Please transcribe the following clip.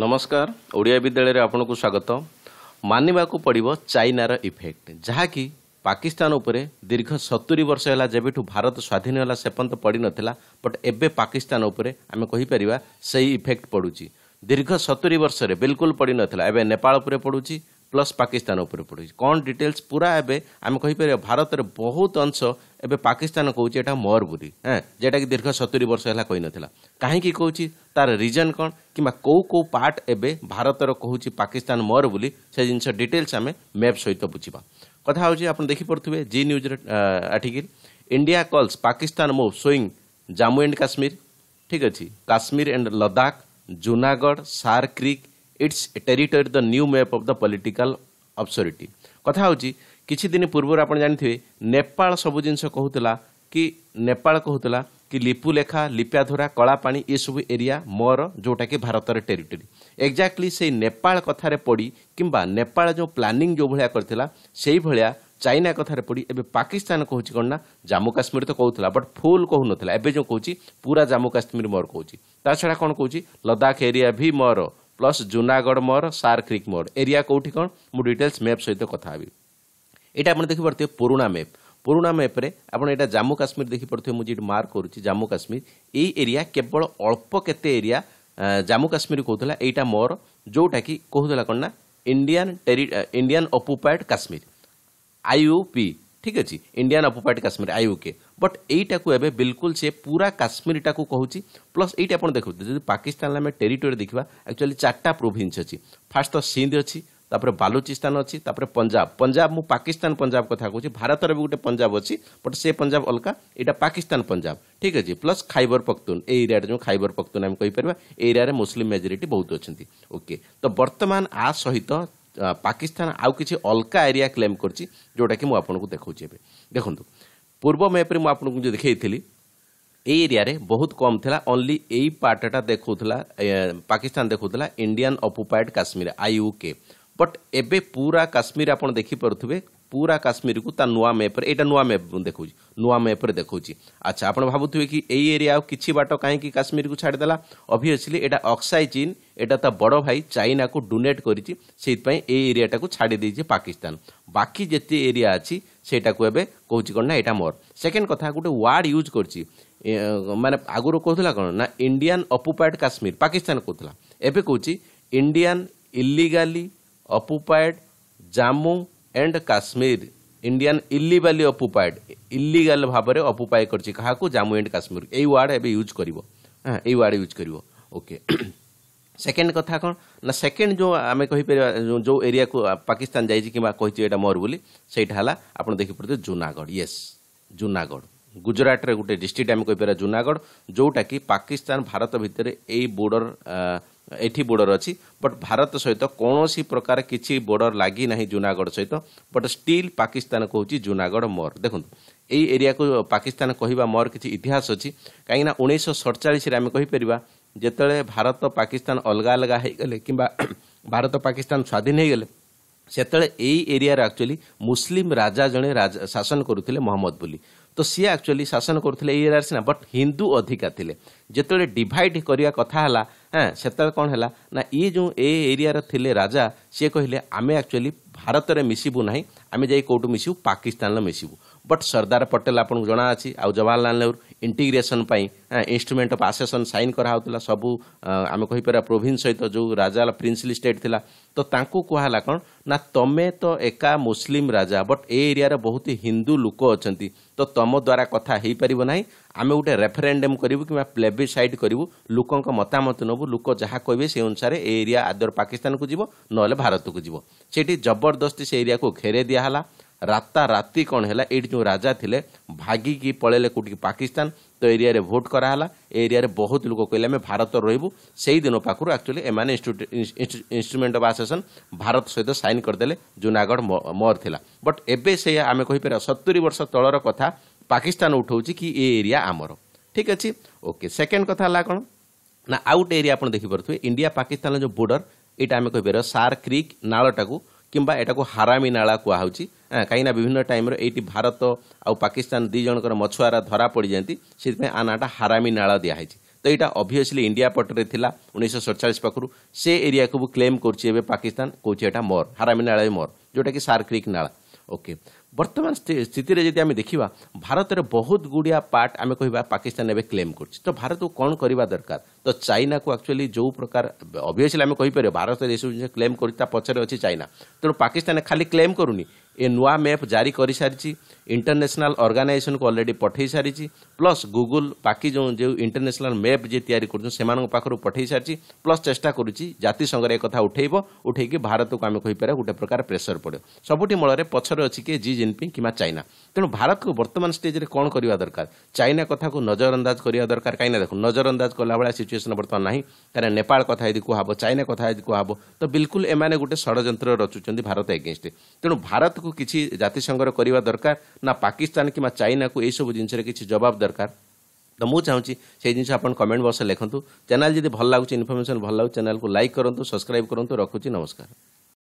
ନମସ୍କାର ଓଡ଼ିଆ ବିଦ୍ୟାଳୟରେ ଆପଣଙ୍କୁ ସ୍ୱାଗତ ମାନିବାକୁ ପଡ଼ିବ ଚାଇନାର ଇଫେକ୍ଟ ଯାହାକି ପାକିସ୍ତାନ ଉପରେ ଦୀର୍ଘ ସତୁରି ବର୍ଷ ହେଲା ଯେବେଠୁ ଭାରତ ସ୍ୱାଧୀନ ହେଲା ସେପର୍ଯ୍ୟନ୍ତ ପଡ଼ିନଥିଲା ବଟ୍ ଏବେ ପାକିସ୍ତାନ ଉପରେ ଆମେ କହିପାରିବା ସେଇ ଇଫେକ୍ଟ ପଡ଼ୁଛି ଦୀର୍ଘ ସତୁରି ବର୍ଷରେ ବିଲକୁଲ ପଡ଼ିନଥିଲା ଏବେ ନେପାଳ ଉପରେ ପଡ଼ୁଛି ପ୍ଲସ୍ ପାକିସ୍ତାନ ଉପରେ ପଡ଼ୁଛି କ'ଣ ଡିଟେଲ୍ସ ପୁରା ଏବେ ଆମେ କହିପାରିବା ଭାରତରେ ବହୁତ ଅଂଶ ଏବେ ପାକିସ୍ତାନ କହୁଛି ଏଇଟା ମୋର ବୋଲି ହଁ ଯେଉଁଟାକି ଦୀର୍ଘ ସତୁରି ବର୍ଷ ହେଲା କହିନଥିଲା କାହିଁକି କହୁଛି ତାର ରିଜନ୍ କ'ଣ କିମ୍ବା କେଉଁ କେଉଁ ପାର୍ଟ ଏବେ ଭାରତର କହୁଛି ପାକିସ୍ତାନ ମୋର ବୋଲି ସେ ଜିନିଷ ଡିଟେଲ୍ସ ଆମେ ମ୍ୟାପ୍ ସହିତ ବୁଝିବା କଥା ହେଉଛି ଆପଣ ଦେଖିପାରୁଥିବେ ଜି ନ୍ୟୁଜ୍ର ଆର୍ଟିକିଲ୍ ଇଣ୍ଡିଆ କଲ୍ସ ପାକିସ୍ତାନ ମୋ ସୋଇଂ ଜାମ୍ମୁ ଆଣ୍ଡ କାଶ୍ମୀର ଠିକ୍ ଅଛି Kashmir and Ladakh Junagadh Sir Creek it's territory the new map of the political obscurity କଥା ହେଉଛି କିଛିଦିନ ପୂର୍ବରୁ ଆପଣ ଜାଣିଥିବେ ନେପାଳ ସବୁ ଜିନିଷ କହୁଥିଲା କି ନେପାଳ କହୁଥିଲା କି ଲିପୁଲେଖା ଲିପ୍ୟାଧୁରା କଳାପାଣି ଏସବୁ ଏରିଆ ମୋର ଯେଉଁଟାକି ଭାରତର ଟେରିଟୋରି ଏକ୍ଜାକ୍ଟଲି ସେଇ ନେପାଳ କଥାରେ ପଡ଼ି କିମ୍ବା ନେପାଳ ଯେଉଁ ପ୍ଲାନିଂ ଯେଉଁ ଭଳିଆ କରିଥିଲା ସେଇଭଳିଆ ଚାଇନା କଥାରେ ପଡ଼ି ଏବେ ପାକିସ୍ତାନ କହୁଛି କ'ଣ ନା ଜାମ୍ମୁ କାଶ୍ମୀର ତ କହୁଥିଲା ବଟ୍ ଫୁଲ୍ କହୁନଥିଲା ଏବେ ଯେଉଁ କହୁଛି ପୁରା ଜାମ୍ମୁ କାଶ୍ମୀର ମୋର କହୁଛି ତା ଛଡ଼ା କ'ଣ କହୁଛି ଲଦାଖ ଏରିଆ ବି ମୋର ପ୍ଲସ୍ ଜୁନାଗଡ଼ ମୋର ସାର୍ କ୍ରିକ୍ ମୋର ଏରିଆ କେଉଁଠି କ'ଣ ମୁଁ ଡିଟେଲ୍ସ ମ୍ୟାପ୍ ସହିତ କଥା ହେବି এটা আপনার দেখিপারে পুরোনা ম্যাপ পুরোনা ম্যাপ্রে আপনার এটা জম্মু কাশ্মীর দেখিপারে মু যেটি মার্ক করছি জম্মু কাশ্মীর এই এরিয়া কেবল অল্প কেতে এরিয়া জম্মু কাশ্মীর কৌলা এইটা মোর যেটা কি কৌলা কোণ না ইন্ডিয়ান টেরি ইন্ডিয়ান অকুপায়েড কাশ্মীর আইওপি ঠিক আছে Indian occupied Kashmir IOK but এইটাকু এবে বিলকুল সে পুরা কাশ্মীরটাকু কহুছি প্লস এইটা আপনার দেখুন যদি পাকিস্তান আমি টেরিটোরি দেখা একচুয়ালি চারটা প্রোভিন্স অছি ফার্স্ট তো সিন্ধ অছি ତାପରେ ବାଲୁଚିସ୍ତାନ ଅଛି ତାପରେ ପଞ୍ଜାବ ପଞ୍ଜାବ ମୁଁ ପାକିସ୍ତାନ ପଞ୍ଜାବ କଥା କହୁଛି ଭାରତର ବି ଗୋଟେ ପଞ୍ଜାବ ଅଛି ବଟ୍ ସେ ପଞ୍ଜାବ ଅଲଗା ଏଇଟା ପାକିସ୍ତାନ ପଞ୍ଜାବ ଠିକ୍ ଅଛି ପ୍ଲସ୍ ଖାଇବର ପଖତୁନ ଏ ଏରିଆରେ ଯେଉଁ ଖାଇବର ପଖତୁନ ଆମେ କହିପାରିବା ଏ ଏରିଆରେ ମୁସଲିମ୍ ମେଜରିଟି ବହୁତ ଅଛନ୍ତି ଓକେ ତ ବର୍ତ୍ତମାନ ଆ ସହିତ ପାକିସ୍ତାନ ଆଉ କିଛି ଅଲଗା ଏରିଆ କ୍ଲେମ୍ କରିଛି ଯେଉଁଟାକି ମୁଁ ଆପଣଙ୍କୁ ଦେଖାଉଛି ଏବେ ଦେଖନ୍ତୁ ପୂର୍ବ ମ୍ୟାପ୍ରେ ମୁଁ ଆପଣଙ୍କୁ ଯେଉଁ ଦେଖାଇଥିଲି এই এরিয়ারে বহুত কম লা অনলি এই পার্টটা দেখুলা পাকিস্তান দেখুলা Indian occupied Kashmir IUK but ଏବେ ପୁରା କାଶ୍ମୀର ଆପଣ ଦେଖିପାରୁଥିବେ ପୁରା କାଶ୍ମୀରକୁ ତା ନୂଆ ମ୍ୟାପ୍ରେ ଏଇଟା ନୂଆ ମ୍ୟାପ୍ ଦେଖାଉଛି ନୂଆ ମ୍ୟାପ୍ରେ ଦେଖାଉଛି ଆଚ୍ଛା ଆପଣ ଭାବୁଥିବେ କି ଏଇ ଏରିଆ ଆଉ କିଛି ବାଟ କାହିଁକି କାଶ୍ମୀରକୁ ଛାଡ଼ିଦେଲା ଅଭିୟସ୍ଲି ଏଇଟା ଅକ୍ସାଇ ଚୀନ୍ ଏଇଟା ତା ବଡ଼ ଭାଇ ଚାଇନାକୁ ଡୋନେଟ୍ କରିଛି ସେଇଥିପାଇଁ ଏଇ ଏରିଆଟାକୁ ଛାଡ଼ି ଦେଇଛି ପାକିସ୍ତାନ ବାକି ଯେତେ ଏରିଆ ଅଛି ସେଇଟାକୁ ଏବେ କହୁଛି କ'ଣ ନା ଏଇଟା ମୋର ସେକେଣ୍ଡ କଥା ଗୋଟେ ୱାର୍ଡ଼ ୟୁଜ୍ କରିଛି ମାନେ ଆଗରୁ କହୁଥିଲା କ'ଣ ନା ଇଣ୍ଡିଆନ୍ ଅକୁପାଏଡ୍ କାଶ୍ମୀର ପାକିସ୍ତାନ କହୁଥିଲା ଏବେ କହୁଛି Indian illegally occupied Jammu and Kashmir Indian illegally occupied illegal ভাবে অপুপাই করছে কাহাকু জাম্মু এন্ড কাশ্মীর এই ওয়ার্ড এবে ইউজ করব হ্যাঁ এই ওয়ার্ড ইউজ করব ওকে সেকেন্ড কথা কোণ না সেকেন্ড যে আমি কহিপার যে এরিয়া পাকিস্তান যাইছি কিংবা কইছি এটা মোর বলি সেইটা হল আপনার দেখিপারে জুনাগড় ইয়েস জুনাগড় গুজরাটের গোটে ডিস্ট্রিক্ট আমি কইপার জুনাগড় যেটা কি পাকিস্তান ভারত ভিতরে এই বর্ডর ଏଠି ବୋର୍ଡର ଅଛି ବଟ୍ ଭାରତ ସହିତ କୌଣସି ପ୍ରକାର କିଛି ବୋର୍ଡର ଲାଗି ନାହିଁ ଜୁନାଗଡ଼ ସହିତ ବଟ୍ ଷ୍ଟିଲ୍ ପାକିସ୍ତାନ କହୁଛି ଜୁନାଗଡ଼ ମୋର ଦେଖନ୍ତୁ ଏହି ଏରିଆକୁ ପାକିସ୍ତାନ କହିବା ମୋର କିଛି ଇତିହାସ ଅଛି କାହିଁକିନା ଉଣେଇଶହ ସଡ଼ଚାଳିଶରେ ଆମେ କହିପାରିବା ଯେତେବେଳେ ଭାରତ ପାକିସ୍ତାନ ଅଲଗା ଅଲଗା ହୋଇଗଲେ କିମ୍ବା ଭାରତ ପାକିସ୍ତାନ ସ୍ୱାଧୀନ ହୋଇଗଲେ ସେତେବେଳେ ଏଇ ଏରିଆରେ ଆକ୍ଚୁଆଲି ମୁସଲିମ୍ ରାଜା ଜଣେ ଶାସନ କରୁଥିଲେ ମହମ୍ମଦ ବୁଲି ତ ସିଏ ଆକ୍ଚୁଆଲି ଶାସନ କରୁଥିଲେ ଏଇ ଏରିଆରେ ସିନା ବଟ୍ ହିନ୍ଦୁ ଅଧିକା ଥିଲେ ଯେତେବେଳେ ଡିଭାଇଡ୍ କରିବା କଥା ହେଲା ହଁ ସେତେବେଳେ କ'ଣ ହେଲା ନା ଇଏ ଯେଉଁ ଏ ଏରିଆର ଥିଲେ ରାଜା ସିଏ କହିଲେ ଆମେ ଆକ୍ଚୁଆଲି ଭାରତରେ ମିଶିବୁ ନାହିଁ ଆମେ ଯାଇ କେଉଁଠୁ ମିଶିବୁ ପାକିସ୍ତାନର ମିଶିବୁ ବଟ୍ ସର୍ଦ୍ଦାର ପଟେଲ ଆପଣଙ୍କୁ ଜଣା ଅଛି ଆଉ ଜବାହରଲାଲ ନେହେରୁ ଇଣ୍ଟିଗ୍ରେସନ ପାଇଁ ଇନଷ୍ଟ୍ରୁମେଣ୍ଟ ଅଫ୍ ଆସେସନ ସାଇନ୍ କରାହେଉଥିଲା ସବୁ ଆମେ କହିପାରିବା ପ୍ରୋଭିନ୍ସ ସହିତ ଯେଉଁ ରାଜା ପ୍ରିନ୍ସଲି ଷ୍ଟେଟ୍ ଥିଲା ତ ତାଙ୍କୁ କୁହାହେଲା କ'ଣ ନା ତମେ ତ ଏକା ମୁସଲିମ ରାଜା ବଟ୍ ଏ ଏରିଆରେ ବହୁତ ହିନ୍ଦୁ ଲୋକ ଅଛନ୍ତି ତ ତମ ଦ୍ୱାରା କଥା ହେଇପାରିବ ନାହିଁ ଆମେ ଗୋଟେ ରେଫରେଣ୍ଡମ୍ କରିବୁ କିମ୍ବା ପ୍ଲେବି ସାଇଟ୍ କରିବୁ ଲୋକଙ୍କ ମତାମତ ନେବୁ ଲୋକ ଯାହା କହିବେ ସେ ଅନୁସାରେ ଏ ଏରିଆ ଆଦର ପାକିସ୍ତାନକୁ ଯିବ ନହେଲେ ଭାରତକୁ ଯିବ ସେଠି ଜବରଦସ୍ତି ସେ ଏରିଆକୁ ଘେରେଇ ଦିଆହେଲା ରାତା ରାତି କ'ଣ ହେଲା ଏଇଠି ଯେଉଁ ରାଜା ଥିଲେ ଭାଗିକି ପଳେଇଲେ କେଉଁଠିକି ପାକିସ୍ତାନ ତ ଏରିଆରେ ଭୋଟ୍ କରାହେଲା ଏ ଏରିଆରେ ବହୁତ ଲୋକ କହିଲେ ଆମେ ଭାରତ ରହିବୁ ସେଇଦିନ ପାଖରୁ ଆକ୍ଚୁଆଲି ଏମାନେ ଇନ୍ଷ୍ଟ୍ରୁମେଣ୍ଟ ଅଫ୍ ଆସୋସିଏସନ୍ ଭାରତ ସହିତ ସାଇନ୍ କରିଦେଲେ ଜୁନାଗଡ଼ ମର ଥିଲା ବଟ୍ ଏବେ ସେଇଆ ଆମେ କହିପାରିବା ସତୁରି ବର୍ଷ ତଳର କଥା ପାକିସ୍ତାନ ଉଠାଉଛି କି ଏ ଏରିଆ ଆମର ଠିକ୍ ଅଛି ଓକେ ସେକେଣ୍ଡ କଥା ହେଲା କ'ଣ ନା ଆଉ ଗୋଟେ ଏରିଆ ଆପଣ ଦେଖିପାରୁଥିବେ ଇଣ୍ଡିଆ ପାକିସ୍ତାନର ଯେଉଁ ବୋର୍ଡର ଏଇଟା ଆମେ କହିପାରିବା ସାର୍ କ୍ରିକ୍ ନାଳଟାକୁ କିମ୍ବା ଏଟାକୁ ହାରାମି ନାଳା କୁହାହେଉଛି କାହିଁକିନା ବିଭିନ୍ନ ଟାଇମ୍ରେ ଏଇଠି ଭାରତ ଆଉ ପାକିସ୍ତାନ ଦୁଇ ଜଣଙ୍କର ମଛୁଆରା ଧରା ପଡ଼ିଯାଆନ୍ତି ସେଥିପାଇଁ ଆ ନାଁଟା ହାରାମି ନାଳ ଦିଆହେଇଛି ତ ଏଇଟା ଅଭିୟସ୍ଲି ଇଣ୍ଡିଆ ପଟରେ ଥିଲା ଉଣେଇଶହ ସତଚାଳିଶ ପାଖରୁ ସେ ଏରିଆକୁ ବି କ୍ଲେମ୍ କରୁଛି ଏବେ ପାକିସ୍ତାନ କହୁଛି ଏଇଟା ମୋର ହାରାମି ନାଳ ମୋର୍ ଯେଉଁଟାକି ସାର୍କ୍ରିକ୍ ନାଳ ଓକେ ବର୍ତ୍ତମାନ ସ୍ଥିତିରେ ଯଦି ଆମେ ଦେଖିବା ଭାରତରେ ବହୁତ ଗୁଡ଼ିଆ ପାର୍ଟ ଆମେ କହିବା ପାକିସ୍ତାନ ଏବେ କ୍ଲେମ୍ କରୁଛି ତ ଭାରତକୁ କ'ଣ କରିବା ଦରକାର ତ ଚାଇନାକୁ ଆକ୍ଚୁଆଲି ଯେଉଁ ପ୍ରକାର ଅଭିୟସ୍ଲି ଆମେ କହିପାରିବା ଭାରତରେ ଏସବୁ ଜିନିଷ କ୍ଲେମ୍ କରୁଛି ତା ପଛରେ ଅଛି ଚାଇନା ତେଣୁ ପାକିସ୍ତାନ ଖାଲି କ୍ଲେମ୍ କରୁନି ଏ ନୂଆ ମ୍ୟାପ୍ ଜାରି କରିସାରିଛି ଇଣ୍ଟରନ୍ୟାସନାଲ୍ ଅର୍ଗାନାଇଜେସନ୍କୁ ଅଲରେଡ଼ି ପଠାଇ ସାରିଛି ପ୍ଲସ୍ ଗୁଗୁଲ୍ ବାକି ଯେଉଁ ଯେଉଁ ଇଣ୍ଟରନ୍ୟାସନାଲ୍ ମ୍ୟାପ୍ ଯିଏ ତିଆରି କରୁଛନ୍ତି ସେମାନଙ୍କ ପାଖରୁ ପଠାଇ ସାରିଛି ପ୍ଲସ୍ ଚେଷ୍ଟା କରୁଛି ଜାତିସଂଘରେ ଏକଥା ଉଠାଇବ ଉଠାଇକି ଭାରତକୁ ଆମେ କହିପାରିବା ଗୋଟେ ପ୍ରକାର ପ୍ରେସର ପଡ଼ିବ ସବୁଠି ମୂଳରେ ପଛରେ ଅଛି କି ଜି ଜିନପିଙ୍ଗ କିମ୍ବା ଚାଇନା ତେଣୁ ଭାରତକୁ ବର୍ତ୍ତମାନ ଷ୍ଟେଜ୍ରେ କ'ଣ କରିବା ଦରକାର ଚାଇନା କଥାକୁ ନଜରଅନ୍ଦାଜ କରିବା ଦରକାର କାହିଁକିନା ଦେଖୁ ନଜରଅନ୍ଦାଜ କଲା ଭଳିଆ ସିଚୁଏସନ୍ ବର୍ତ୍ତମାନ ନାହିଁ କାରଣ ନେପାଳ କଥା ଯଦି କୁହାହେବ ଚାଇନା କଥା ଯଦି କୁହାହେବ ତ ବିଲକୁଲ ଏମାନେ ଗୋଟେ ଷଡ଼ଯନ୍ତ୍ର ରଚୁଛନ୍ତି ଭାରତ ଏଗେନଷ୍ଟ ତେଣୁ ଭାରତକୁ କିଛି ଜାତିସଂଘର କରିବା ଦରକାର ନା ପାକିସ୍ତାନ କିମ୍ବା ଚାଇନାକୁ ଏହିସବୁ ଜିନିଷରେ କିଛି ଜବାବ ଦରକାର ତ ମୁଁ ଚାହୁଁଛି ସେଇ ଜିନିଷ ଆପଣ କମେଣ୍ଟ ବକ୍ସରେ ଲେଖନ୍ତୁ ଚ୍ୟାନେଲ୍ ଯଦି ଭଲ ଲାଗୁଛି ଇନଫର୍ମେସନ୍ ଭଲ ଲାଗୁଛି ଚ୍ୟାନେଲ୍କୁ ଲାଇକ୍ କରନ୍ତୁ ସବସ୍କ୍ରାଇବ୍ କରନ୍ତୁ ରଖୁଛି ନମସ୍କାର